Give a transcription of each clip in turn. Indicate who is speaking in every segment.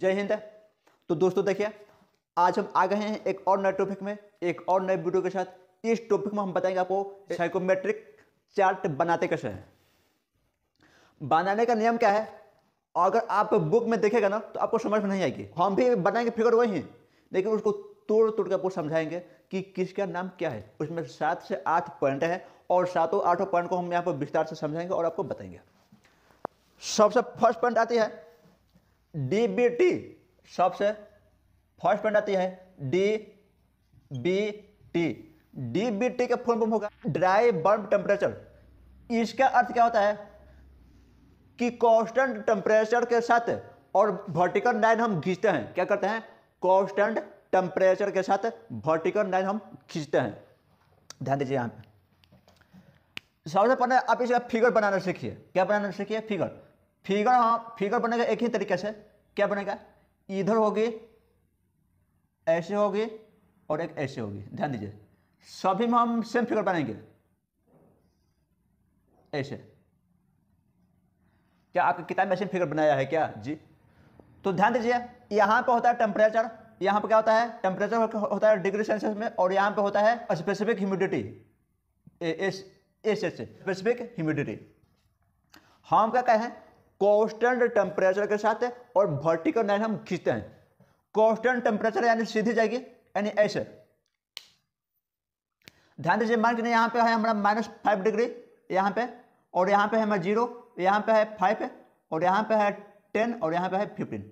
Speaker 1: जय हिंद तो दोस्तों देखिए आज हम आ गए हैं एक और नए टॉपिक में एक और नए वीडियो के साथ इस टॉपिक में हम बताएंगे आपको साइकोमेट्रिक चार्ट बनाते कैसे हैं बनाने का नियम क्या है अगर आप बुक में देखेगा ना तो आपको समझ में नहीं आएगी हम भी बनाएंगे फिगर वही लेकिन उसको तोड़ तोड़ के आपको समझाएंगे कि किसका नाम क्या है उसमें सात से आठ पॉइंट है और सातों आठों पॉइंट को हम यहाँ पर विस्तार से समझाएंगे और आपको बताएंगे सबसे फर्स्ट पॉइंट आती है डी बी टी सबसे फर्स्ट पॉइंट आती है D B T D B T का फुल फॉर्म होगा ड्राई बर्म टेम्परेचर इसका अर्थ क्या होता है कि कांस्टेंट टेम्परेचर के साथ और वर्टिकल लाइन हम खींचते हैं क्या करते हैं कांस्टेंट टेम्परेचर के साथ वर्टिकल लाइन हम खींचते हैं ध्यान दीजिए यहाँ पे सबसे पहले आप इसका फिगर बनाना सीखिए क्या बनाना सीखिए फिगर फिगर हाँ फिगर बनेगा एक ही तरीके से क्या बनेगा इधर होगी ऐसे होगी और एक ऐसे होगी ध्यान दीजिए सभी में हम सेम फिगर बनाएंगे ऐसे क्या आपके किताब में सेम फिगर बनाया है क्या जी तो ध्यान दीजिए यहाँ पर होता है टेम्परेचर यहाँ पर क्या होता है टेम्परेचर होता है डिग्री सेल्सियस में और यहाँ पे होता है specific humidity S S specific humidity हम क्या कहें कॉन्स्टेंट टेम्परेचर के साथ है और वर्टिकल लाइन हम खींचते हैं कॉन्स्टेंट टेम्परेचर यानी सीधी जाएगी यानी ऐसे ध्यान दीजिए मान लीजिए यहाँ पे है हमारा माइनस फाइव डिग्री यहाँ पे और यहाँ पे है हमारा जीरो यहाँ पे है फाइव और यहाँ पे है टेन और यहाँ पे है फिफ्टीन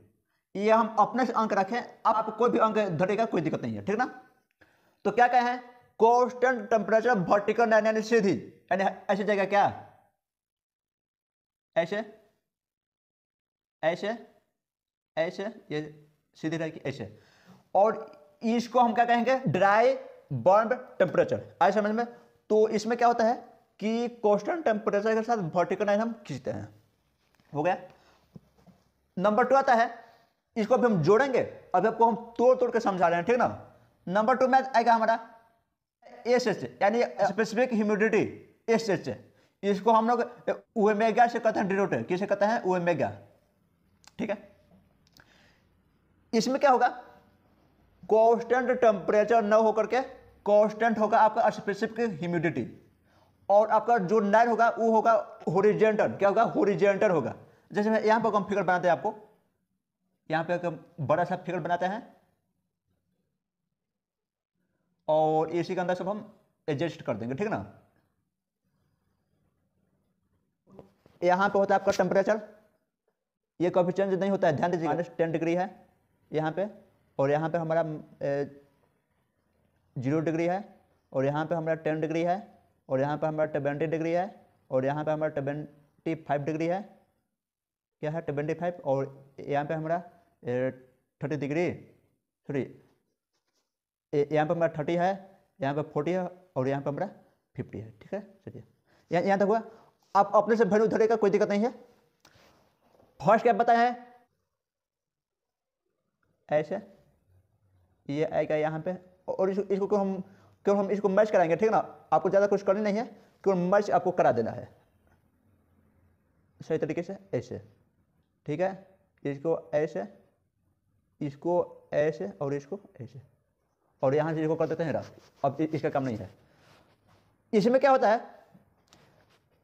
Speaker 1: ये हम अपने से अंक रखें आप कोई भी अंक धरेगा कोई दिक्कत नहीं है ठीक ना तो क्या कहें कॉन्स्टेंट टेम्परेचर वर्टिकल लाइन यानी सीधी यानी ऐसी जगह क्या ऐसे एच है एच है ये सीधी रहेगी एच है और इसको हम क्या कहेंगे ड्राई बर्न टेम्परेचर आए समझ में तो इसमें क्या होता है कि कॉन्स्टेंट टेम्परेचर के साथ वर्टिकल लाइन हम खींचते हैं हो गया नंबर टू आता है इसको अभी हम जोड़ेंगे अभी आपको हम तोड़ तोड़ के समझा रहे हैं ठीक ना नंबर टू में आएगा हमारा एस एच यानी स्पेसिफिक ह्यूमिडिटी एस एच इसको हम लोग उमेगा से कहते हैं डिनोट किसे कहते हैं उमेगा ठीक है इसमें क्या होगा कॉन्स्टेंट टेम्परेचर न होकर के कॉन्स्टेंट होगा आपका स्पेसिफिक ह्यूमिडिटी और आपका जो नाइन होगा वो होगा होरिजेंटल क्या होगा होरिजेंटल होगा जैसे मैं यहां पर हम फिगर बनाते हैं आपको यहां पर बड़ा सा फिगर बनाते हैं और एसी के अंदर सब हम एडजस्ट कर देंगे ठीक ना यहां पे होता है आपका टेम्परेचर ये कभी चेंज नहीं होता है ध्यान दीजिए माइनस टेन डिग्री है यहाँ पे और यहाँ पे हमारा जीरो डिग्री है और यहाँ पे हमारा टेन डिग्री है और यहाँ पे हमारा ट्वेंटी डिग्री है और यहाँ पे हमारा ट्वेंटी फाइव डिग्री है क्या है ट्वेंटी फाइव और यहाँ पे हमारा थर्टी डिग्री सॉरी यहाँ पे हमारा थर्टी है यहाँ पे फोर्टी है और यहाँ पे हमारा फिफ्टी है ठीक है चलिए यहाँ यहाँ तक हुआ आप अपने से वैल्यू का कोई दिक्कत नहीं है फर्स्ट क्या पता है ऐसे ये आएगा यहाँ पे और इसको इसको क्यों हम क्यों हम इसको मर्ज कराएंगे ठीक ना आपको ज़्यादा कुछ करना नहीं है क्यों मर्ज आपको करा देना है सही तरीके से ऐसे ठीक है इसको ऐसे इसको ऐसे और इसको ऐसे और यहाँ से इसको कर देते हैं रफ अब इसका काम नहीं है इसमें क्या होता है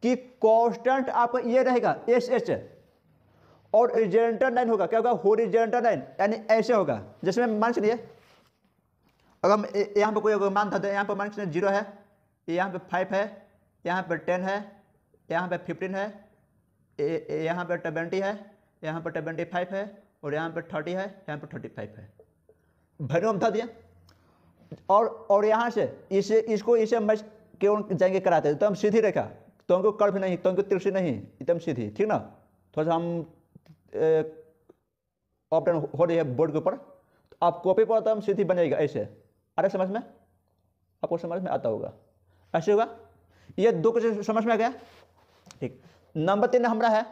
Speaker 1: कि कॉन्स्टेंट आपका ये रहेगा एस एच और रिजेंटल लाइन होगा क्या होगा होरिजेंटल लाइन यानी ऐसे होगा जिसमें मान चलिए अगर यहाँ पर कोई मान था तो यहाँ पर मान चलिए जीरो है यहाँ पे फाइव है यहाँ पे टेन है यहाँ पे फिफ्टीन है यहाँ पे ट्वेंटी है यहाँ पे ट्वेंटी फाइव है और यहाँ पे थर्टी है यहाँ पे थर्टी फाइव है भैरव हम था दिया और और यहाँ से इसे इसको इसे मैच क्यों जाएंगे कराते तो हम सीधी रेखा तो हमको कर्व नहीं तो हमको तिरछी नहीं एकदम सीधी ठीक ना थोड़ा सा हम ऑप्टन हो रही है बोर्ड के ऊपर तो आप कॉपी पर आता सीधी जाएगा ऐसे अरे समझ में आपको समझ में आता होगा ऐसे होगा ये दो क्वेश्चन समझ में आ गया ठीक नंबर तीन हमारा है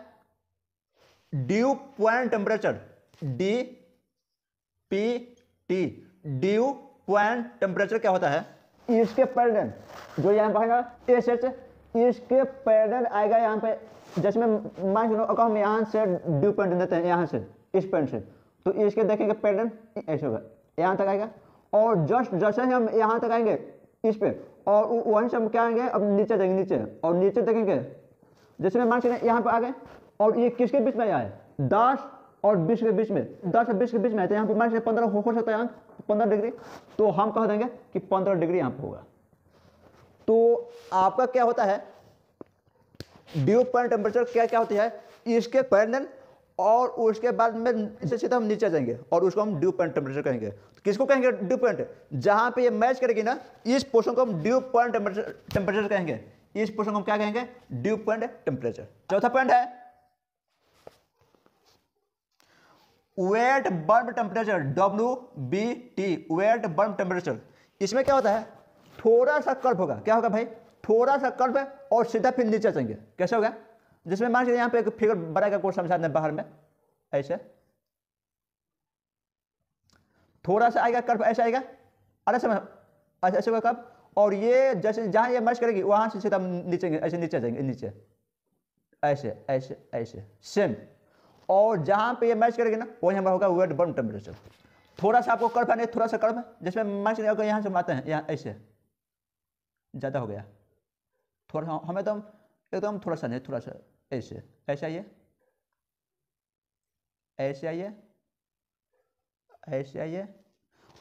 Speaker 1: dew point temperature D P T dew point temperature क्या होता है इसके पर्डन जो यहाँ पर एस एच इसके पैरेलल आएगा यहाँ पे जैसे मैं मान लो अगर हम यहाँ से ड्यू पॉइंट देते हैं यहाँ से इस पॉइंट से तो इसके देखेंगे पैरेलल ऐसे होगा यहाँ तक आएगा और जस्ट जैसे ही हम यहाँ तक आएंगे इस पे और वहीं से हम क्या आएंगे अब नीचे जाएंगे नीचे और नीचे देखेंगे जैसे मैं मान सकते यहाँ पर आ गए और ये किसके बीच में आया है दस और बीस के बीच में दस और बीस के बीच में आया तो यहाँ पर मान सकते पंद्रह हो सकता है यहाँ पंद्रह डिग्री तो हम कह देंगे कि पंद्रह डिग्री यहाँ पर होगा तो आपका क्या होता है ड्यू पॉइंट टेम्परेचर क्या क्या होती है इसके पैन और उसके बाद में इसे सीधा हम नीचे जाएंगे और उसको हम ड्यू पॉइंट टेम्परेचर कहेंगे तो किसको कहेंगे ड्यू पॉइंट जहां पे ये मैच करेगी ना इस पोर्शन को हम ड्यू पॉइंट टेम्परेचर कहेंगे इस पोर्शन को हम क्या कहेंगे ड्यू पॉइंट टेम्परेचर चौथा पॉइंट है wet bulb temperature W B T wet bulb temperature इसमें क्या होता है थोड़ा सा कर्व होगा क्या होगा भाई थोड़ा सा कर्व है और सीधा फिर नीचे चलेंगे कैसे होगा जिसमें मान लीजिए यहाँ पे एक फिगर बड़ा का कोड समझा दें बाहर में ऐसे थोड़ा सा आएगा कर्व ऐसा आएगा अरे समझ ऐसे ऐसे होगा कब और ये जैसे जहाँ ये मर्ज करेगी वहाँ से सीधा नीचे ऐसे नीचे जाएंगे नीचे ऐसे ऐसे ऐसे सेम और जहाँ पे ये मैच करेगी ना वही हमारा होगा वेट बर्न टेम्परेचर थोड़ा सा आपको कर्व है नहीं थोड़ा सा कर्व है जिसमें मैच यहाँ से बनाते हैं यहाँ ऐसे ज़्यादा हो गया थोड़ा सा हमें तो एकदम थोड़ा सा नहीं थोड़ा सा ऐसे ऐसे आइए ऐसे आइए ऐसे आइए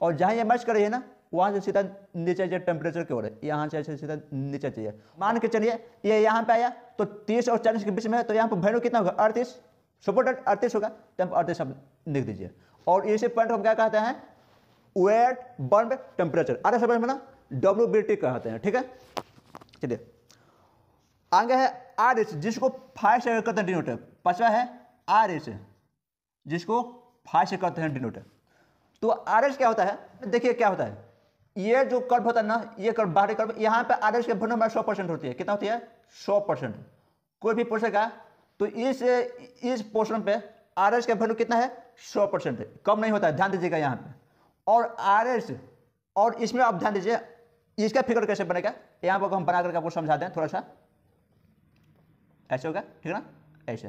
Speaker 1: और जहाँ ये मर्ज करिए ना वहाँ से सीधा नीचे जाइए टेम्परेचर की ओर है यहाँ से ऐसे सीधा नीचे चाहिए मान के चलिए ये यहाँ पे आया तो तीस और चालीस के बीच में है तो यहाँ पर वैल्यू कितना होगा अड़तीस सपोर्टेड अड़तीस होगा तो हम अड़तीस आप लिख दीजिए और इसी पॉइंट हम क्या कहते हैं वेट बर्न टेम्परेचर आ रहा समझ में ना डब्ल्यू कहते हैं ठीक है चलिए आगे है आर एच जिसको फाइव से कहते हैं डिनोटर पांचवा है आर एच जिसको फाइव से कहते हैं डिनोटर तो आर एच क्या होता है देखिए क्या होता है ये जो कर्व होता है ना ये कर्व बाहरी कर्व यहाँ पे आर एच के भरने में सौ परसेंट होती है कितना होती है सौ परसेंट कोई भी पोर्शन का तो इस इस पोर्शन पे आर एच का वैल्यू कितना है सौ परसेंट कम नहीं होता है ध्यान दीजिएगा यहाँ पे और आर एच और इसमें आप ध्यान दीजिए इसका फिगर कैसे बनेगा यहाँ पर हम बना करके आपको समझा दें थोड़ा सा ऐसे होगा ठीक ना ऐसे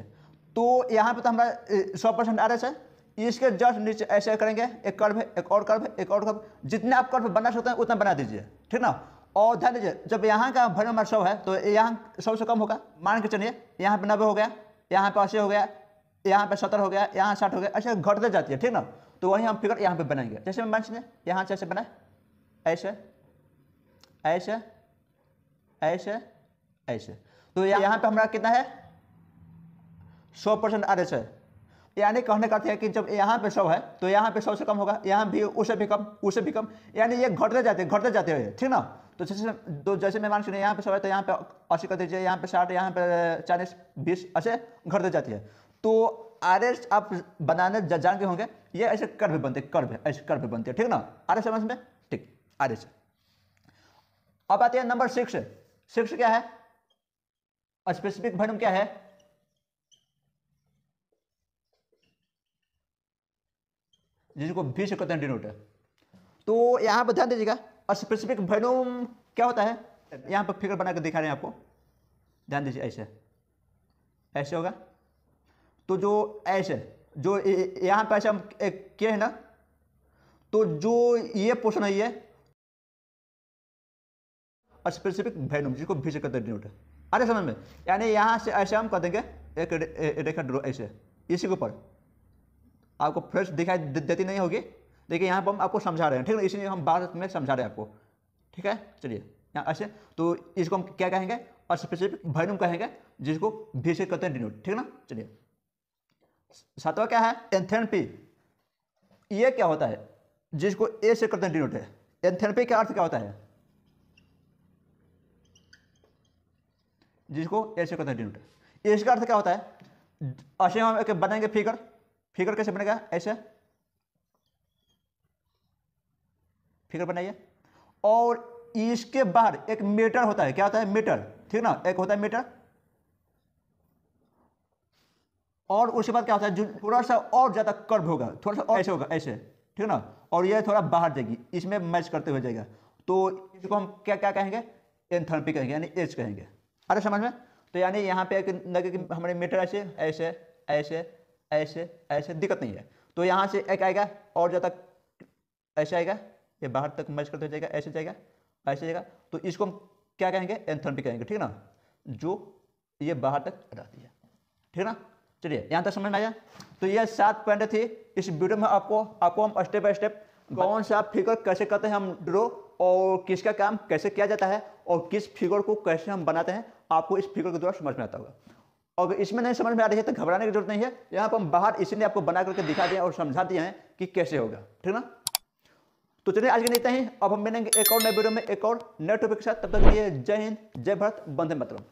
Speaker 1: तो यहाँ पे तो हमारा सौ परसेंट आ रहा है इसके जस्ट नीचे ऐसे करेंगे एक कर्व है एक और कर्व है एक और कर्व जितने आप कर्व बना सकते हैं उतना बना दीजिए ठीक ना और ध्यान दीजिए जब यहाँ का नंबर सौ है तो यहाँ सौ से कम होगा मान के चलिए यहाँ पे नब्बे हो गया यहाँ पे अस्सी हो गया यहाँ पे सत्तर हो गया यहाँ साठ हो गया ऐसे घटते जाती है ठीक ना तो वही हम फिगर यहाँ पे बनाएंगे जैसे मान चलिए यहाँ से ऐसे बनाए ऐसे ऐसे ऐसे ऐसे तो यहाँ पे हमारा कितना है सौ परसेंट आर एस है यानी कहने का है कि जब यहाँ पे सौ है तो यहाँ पे सौ से कम होगा यहाँ भी उसे भी कम उसे भी कम यानी ये घटते जाते घटते जाते हुए ठीक ना तो जैसे तो जैसे मैं मान सुन यहाँ पे सौ है तो यहाँ पे अस्सी कर दीजिए यहाँ पे साठ यहाँ पे चालीस बीस ऐसे घटते जाती है तो आर एस आप बनाने जानते होंगे ये ऐसे कर्व बनते कर्व ऐसे कर्व बनते ठीक ना आर एस समझ में ठीक आर एस अब आते हैं नंबर सिक्स सिक्स क्या है स्पेसिफिक वर्म क्या है जिसको भी से कहते हैं डिनोट तो यहां पर ध्यान दीजिएगा स्पेसिफिक वर्म क्या होता है यहां पर फिगर बनाकर दिखा रहे हैं आपको ध्यान दीजिए ऐसे ऐसे होगा तो जो ऐसे जो यहां पर ऐसे हम किए हैं ना तो जो ये पोर्शन है ये स्पेसिफिक वैल्यूम जिसको भी कहते हैं डिनोट अरे समझ में यानी यहाँ से ऐसे हम कर देंगे एक रेखा ड्रो ऐसे इसी के ऊपर आपको फ्रेश दिखाई देती नहीं होगी देखिए यहाँ पर हम आपको समझा रहे हैं ठीक है इसलिए हम भारत में समझा रहे हैं आपको ठीक है चलिए यहाँ ऐसे तो इसको हम क्या कहेंगे और स्पेसिफिक वैल्यूम कहेंगे जिसको भी से कहते हैं डिनोट ठीक है ना चलिए सातवा क्या है एंथेनपी ये क्या होता है जिसको ए से करते हैं डिनोट है एंथेनपी का अर्थ क्या होता है जिसको ऐसे कहते हैं डिनोट एशिया का अर्थ क्या होता है ऐसे हम एक बनाएंगे फिगर फिगर कैसे बनेगा ऐसे फिगर बनाइए और इसके बाहर एक मीटर होता है क्या होता है मीटर ठीक ना एक होता है मीटर और उसके बाद क्या होता है थोड़ा सा और ज़्यादा कर्व होगा थोड़ा सा ऐसे होगा ऐसे ठीक ना और ये थोड़ा बाहर जाएगी इसमें मैच करते हुए जाएगा तो इसको हम क्या क्या कहेंगे एंथर्पी कहेंगे यानी एच कहेंगे अरे समझ में तो यानी यहाँ पे लगे कि हमारे मीटर ऐसे ऐसे ऐसे ऐसे ऐसे दिक्कत नहीं है तो यहाँ से एक आएगा और ज़्यादा ऐसे आएगा ये बाहर तक मर्ज करते जाएगा ऐसे जाएगा ऐसे जाएगा तो इसको हम क्या कहेंगे एंथ्रम्पी कहेंगे ठीक है ना जो ये बाहर तक रहती है ठीक ना चलिए यहाँ तक समझ में आया तो ये सात पॉइंट थी इस वीडियो में आपको आपको हम स्टेप बाय स्टेप कौन सा फिगर कैसे करते हैं हम ड्रो और किसका काम कैसे किया जाता है और किस फिगर को कैसे हम बनाते हैं आपको इस फिगर के द्वारा समझ में आता होगा और इसमें नहीं समझ में आ रही है तो घबराने की जरूरत नहीं है यहाँ पर हम बाहर इसीलिए आपको बना करके दिखा दें और समझा दिए हैं कि कैसे होगा ठीक ना तो चलिए आज के नहीं इतना ही अब हम मिलेंगे एक और नए वीडियो में एक और नए टॉपिक के साथ तब तक के लिए जय हिंद जय भारत बंधे मतलब